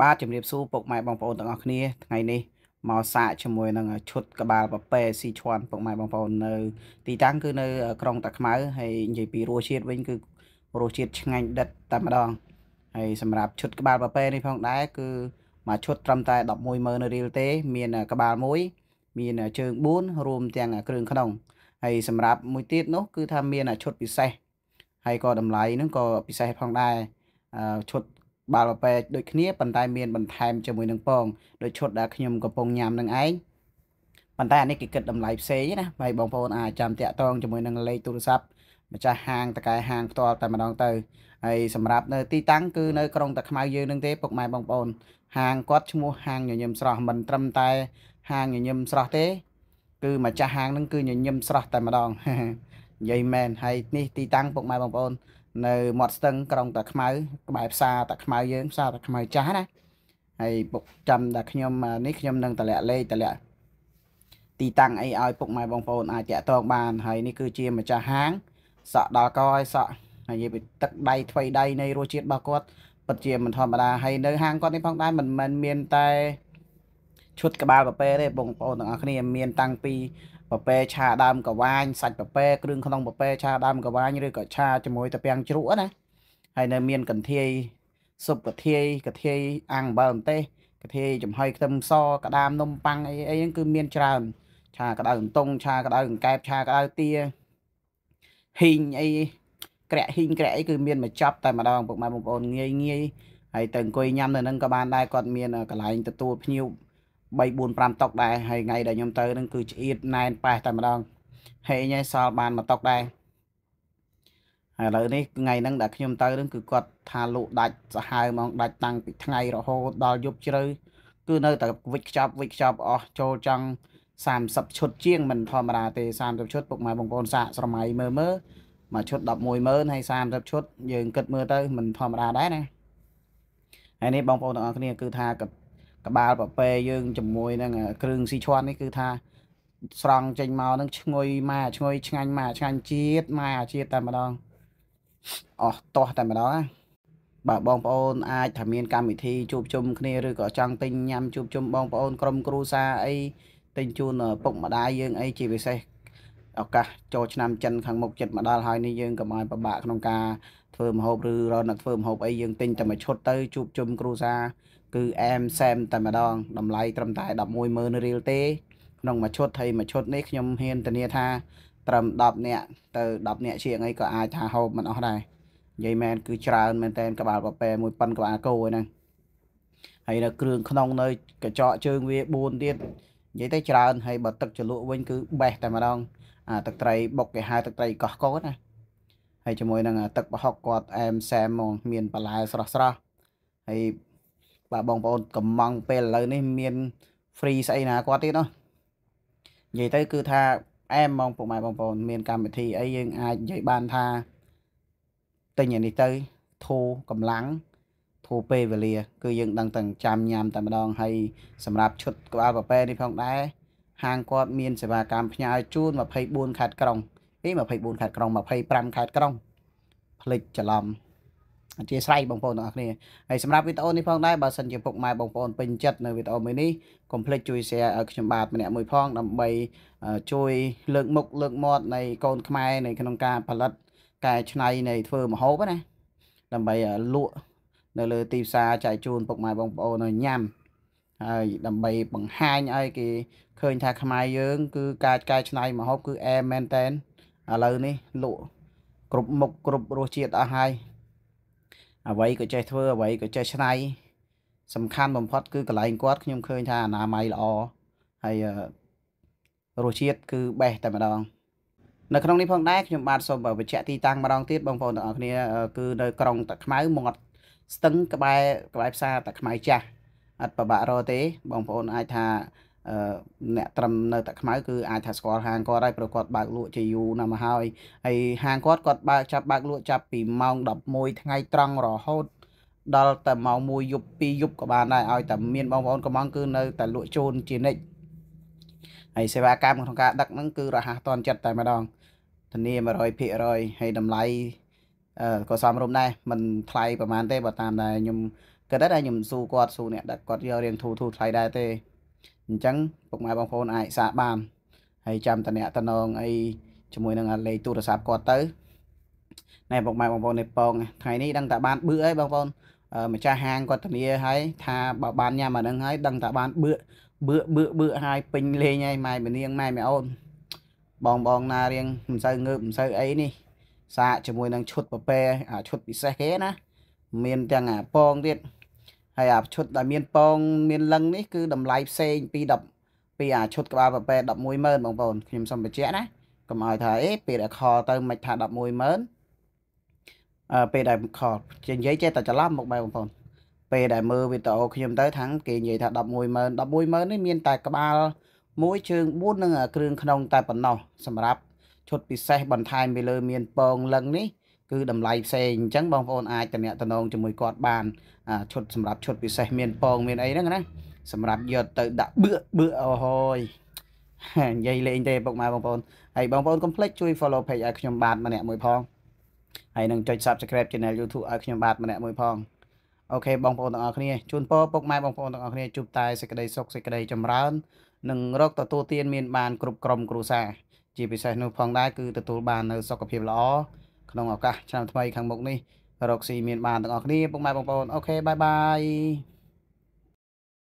បាទជំរាបសួរពុកម៉ែបងប្អូនទាំងអស់គ្នាថ្ងៃនេះមកសាកជាមួយនឹងឈុតក្បាលប៉ប៉េស៊ីឈွမ်းពុកម៉ែបងប្អូននៅ ទីតាំងគឺនៅ ក្រុងតាខ្មៅហើយនិយាយពីរសជាតិវិញ គឺរសជាតិឆ្ងាញ់ដិតតែម្ដងហើយសម្រាប់ឈុតក្បាលប៉ប៉េនេះផងដែរគឺមួយឈុតត្រឹមតែ110,000រៀលទេមានក្បាលមួយ មានជើង4រួមទាំងគ្រឿងក្នុងហើយសម្រាប់មួយទៀតនោះគឺថាមានឈុតពិសេសហើយក៏តម្លៃនឹងក៏ពិសេសផងដែរឈុតបាល់ប៉ែកដូចគ្នាប៉ុន្តែមានបន្ថែមជាមួយនឹងពងដូចឈុតដែលខ្ញុំកំពុងញ៉ាំនឹងឯងប៉ុន្តែអានេះគេគិតតម្លៃផ្សេងណាហើយបងប្អូនអាចចាំតាក់ទងជាមួយនឹងលេខទូរស័ព្ទម្ចាស់ហាងតកែហាងផ្ទាល់តែម្ដងទៅហើយសម្រាប់នៅទីតាំងគឺនៅក្រុងតាខ្មៅយើងនឹងទេពុកម៉ែបងប្អូន ហាងគាត់ឈ្មោះហាងញញឹមស្រស់មិនត្រឹមតែ ហាងញញឹមស្រស់ទេ គឺម្ចាស់ហាងនឹងគឺញញឹមស្រស់តែម្ដងនិយាយមែនហើយនេះទីតាំងពុកម៉ែបងប្អូននៅមាត់ស្ទឹងក្រុងតាខ្មៅក្បែរផ្សារតាខ្មៅយើងផ្សារតាខ្មៅចាស់ណាហើយពុកចាំតែខ្ញុំនេះខ្ញុំនឹងតម្លាក់លេខតម្លាក់ទីតាំងអីឲ្យ ពុកម៉ែបងប្អូនអាចតាក់ទងបានហើយនេះគឺជាម្ចាស់ហាងសក់ដល់កឲ្យសក់ហើយនិយាយពីទឹកដៃថ្វីដៃនៃរសជាតិរបស់គាត់ពិតជាមិនធម្មតាហើយនៅហាងគាត់នេះផងដែរមិនមែនមានតែឈុតក្បាលប៉ាប៉េទេបងប្អូនទាំងអស់គ្នា មានតាំងពីពពែឆាដើមកវ៉ាញសាច់ពពែគ្រឿងក្នុងពពែឆាដើមកវ៉ាញឬក៏ឆាជាមួយតាពាំងជ្រក់ណាហើយនៅមានកន្ធាយស៊ុបកន្ធាយកន្ធាយអាំងអំបិលម្ទេសកន្ធាយចំហុយខ្ទឹមសក្តាមនំប៉័ងអីអីហ្នឹងគឺមានច្រើនឆាក្តៅអំតុង ឆាក្តៅអង្កែបឆាក្តៅទាហ៊ីងអីក្រាក់ហ៊ីងក្រាក់អីគឺមានមកចាប់តែម្ដងពុកម៉ែបងប្អូនងាយងាយហើយទៅអង្គុយញ៉ាំនៅហ្នឹងក៏បានដែរគាត់មានកន្លែងទទួលភ្ញៀវ3 4 5តុកដែរហើយថ្ងៃ ដែលខ្ញុំទៅហ្នឹងគឺឆ្អៀតណែនប៉ែសតែម្ដងហេញឯងសល់បានមួយតុកដែរឥឡូវនេះថ្ងៃហ្នឹងដែលខ្ញុំទៅហ្នឹងគឺគាត់ថាលក់ដាច់សាហាវហ្មងដាច់តាំងពីថ្ងៃរហូតដល់យប់ជ្រៅគឺនៅតែវិចខ្ចប់វិចខ្ចប់អស់ចូលចង់30ឈុតជាង មិនធម្មតាទេ30ឈុតពុកម៉ែបងប្អូនសាកស្រមៃមើលមើលមួយឈុត110,000ហើយ30ឈុតយើងគិតមើលទៅមិនធម្មតាដែរណាហើយនេះបងប្អូនទាំងអស់គ្នាគឺថាក្បាលប៉ប៉េយើងជាមួយនឹងគ្រឿងស៊ីឈွန်នេះគឺថា ស្រង់ចេញមកនឹងឈ្ងុយម៉ាឈ្ងុយឆ្ងាញ់ម៉ាឆ្ងាញ់ជាតិម៉ាជាតិតែម្ដងអស់តោះតែម្ដងណាបាទបងប្អូនអាចថាមាន កម្មវិធីជួបជុំគ្នាឬក៏ចង់ទិញញ៉ាំជួបជុំបងប្អូន ក្រុមគ្រួសារអីទិញជូន ពុកម្ដាយយើងអីជាពិសេសឱកាសចូលឆ្នាំចិនខាងមុខចិត្តមកដល់ហើយនេះយើងកុំឲ្យពិបាកក្នុងការធ្វើម្ហូបឬរកអ្នកធ្វើម្ហូបអីយើងទិញតែមួយឈុត ទៅជួបជុំគ្រួសារគឺអែមសែមតែម្ដងតម្លៃត្រឹមតែ110,000រៀលទេក្នុងមួយឈុតហើយមួយឈុតនេះខ្ញុំហ៊ានធានាថាត្រឹម10នាក់ទៅ10នាក់ជាងអីក៏អាចថាហូបមិនអស់ដែរនិយាយមែនគឺច្រើនមែនតែនក្បាលប៉ប៉ែមួយប៉ិនក្បាលគោហ្នឹងហើយនៅគ្រឿងក្នុងនៅកញ្ចក់ជើងវា4ទៀតនិយាយទៅច្រើនហើយបើទឹកជ្រលក់វិញគឺបេះតែម្ដងអាទឹកត្រីបុកគេហៅទឹកត្រីកោះកូនណាហើយជាមួយនឹងទឹកប្រហុកគាត់អែមសែមហ្មងមានបន្លែស្រស់ស្រស់ហើយបាទបងប្អូនកំងពេលឥឡូវនេះមាន free ស្អីណាគាត់ទៀតនោះនិយាយទៅគឺថាអែមហ្មងពុកម៉ែបងប្អូន មាន កម្មវិធីអីយើងអាចនិយាយបានថាទិញអានេះទៅ ធូរកម្លាំងធូរពេលវេលាគឺយើងដឹងតែចាំញ៉ាំតែម្ដងហើយសម្រាប់ឈុតក្បាលប៉ាប៉ែនេះផងដែរហាងគាត់មានសេវាកម្មផ្ញើជូន24ខេត្តក្រុងអី24ខេត្តក្រុង25ខេត្តក្រុងផ្លេចច្រឡំអធិស្ឋានបងប្អូនទាំងអស់គ្នាហើយសម្រាប់វីដេអូនេះផងដែរបើសិនជាពុកម៉ែបងប្អូនពេញចិត្តនៅវីដេអូមួយនេះកុំភ្លេចជួយ share ឲ្យខ្ញុំបាទម្នាក់មួយផងដើម្បីជួយ លើកមុខលើកមាត់នៃកូនខ្មែរនៅក្នុងការផលិតកែច្នៃនៃធ្វើម្ហូបណាដើម្បីលក់នៅលើទីផ្សារចែកជូនពុកម៉ែបងប្អូនឲ្យញ៉ាំហើយដើម្បីបង្ហាញឲ្យគេឃើញថាខ្មែរយើងគឺការកែច្នៃម្ហូបគឺអែមែនតែនឥឡូវនេះលក់គ្រប់មុខគ្រប់រសជាតិអស់ហើយអ្វីក៏ចេះធ្វើអ្វីក៏ចេះច្នៃសំខាន់បំផុត គឺកន្លែងគាត់ខ្ញុំឃើញថាអនាម័យល្អហើយរសជាតិគឺបេះតែម្ដងនៅក្នុងនេះផងដែរខ្ញុំបាទសូមបញ្ជាក់ទីតាំងម្ដងទៀតបងប្អូនទាំងអស់គ្នាគឺនៅក្រុងតាខ្មៅមាត់ស្ទឹងក្បែរក្បែរផ្សារតាខ្មៅចាស់អត់ពិបាករកទេបងប្អូនអាចថាអ្នកត្រឹមនៅតាខ្មៅគឺអាចថាស្គាល់ហាងគាត់ហើយព្រោះគាត់បើកលក់ជាយូរណាស់មកហើយហើយហាងគាត់គាត់បើកចាប់បើកលក់ចាប់ពីម៉ោង11ថ្ងៃត្រង់រហូត ដល់តែម៉ោង1យប់2យប់ក៏បានដែរឲ្យតែមានបងប្អូនកំងគឺនៅតែលក់ជូនជានិច្ចហើយសេវាកម្មក្នុងការដឹកហ្នឹងគឺរហ័សទាន់ចិត្តតែម្ដងធានា100%ហើយតម្លៃក៏សមរម្យដែរมันថ្លៃប្រហែលទេបើតាមដែលខ្ញុំគិតដែរខ្ញុំស៊ូគាត់ស៊ូអ្នកដែលគាត់យករៀងធូរធូរថ្លៃដែរទេអញ្ចឹងពុកម៉ែបងប្អូនអាចសាកបានហើយចាំតអ្នកតំណងអីជាមួយនឹងលេខទូរស័ព្ទគាត់ទៅណែពុកម៉ែបងប្អូននេះប៉ងថ្ងៃនេះដឹងតែបានបឺអីបងប្អូនម្ចាស់ហាងគាត់ធានាហើយថាបើបានញ៉ាំអានឹងហើយដឹងតែបានបឺបឺបឺបឺហើយពេញលេងហើយម៉ែមនាងម៉ែមីអូនបងបងណារៀងមិនសូវងើបមិនសូវអីនេះសាកជាមួយនឹងឈុតប៉ប៉ែអាឈុតពិសេសគេណាមានទាំងអាពងទៀតហើយអាឈុតដែលមានពងមានលឹងនេះគឺតម្លៃផ្សេងពី10ពីអាឈុតក្បាលប៉ប៉ែ110,000បងប្អូនខ្ញុំសូមបញ្ជាក់ណាកុំឲ្យថាអេពេលដែលខលទៅមិនថា110,000អឺពេលដែលខលនិយាយចេះតែច្រឡំមកបែបបងប្អូនពេលដែលមើលវីដេអូខ្ញុំទៅថាងគេនិយាយថា110,000 110,000នេះមានតែក្បាល មួយជើង4និងគ្រឿងក្នុងតែប៉ុណ្ណោះសម្រាប់ឈុតពិសេសបន្ថែមពីលើមានពងលឹងនេះគឺតម្លៃផ្សេងអញ្ចឹងបងប្អូនអាចតំណាក់តំណងជាមួយគាត់បានឈុតសម្រាប់ឈុតពិសេសមានពង មានអីហ្នឹងណាសម្រាប់យកទៅដាក់បឿបឿអូហើយនិយាយលេងទេពុកម៉ែបងប្អូនហើយបងប្អូនកុំភ្លេចជួយ follow page ឲ្យខ្ញុំបាទម្នាក់មួយផងហើយនឹងចុច subscribe channel YouTube ឲ្យខ្ញុំបាទម្នាក់មួយផងអូខេបងប្អូនទាំងអស់គ្នាជូនពរពុកម៉ែបងប្អូនទាំងអស់គ្នាជួបតែសេចក្តីសុខសេចក្តីចម្រើននិងរកទទួលទានមានបាន គ្រប់ក្រុមគ្រួសារជាពិសេសនោះផងដែរគឺទទួលបាននៅសុខភាពល្អក្នុងឱកាសឆ្នាំថ្មីខាងមុខនេះរកស៊ីមានបានទាំងអស់គ្នាពុកម៉ែបងប្អូនអូខេបាយបាយ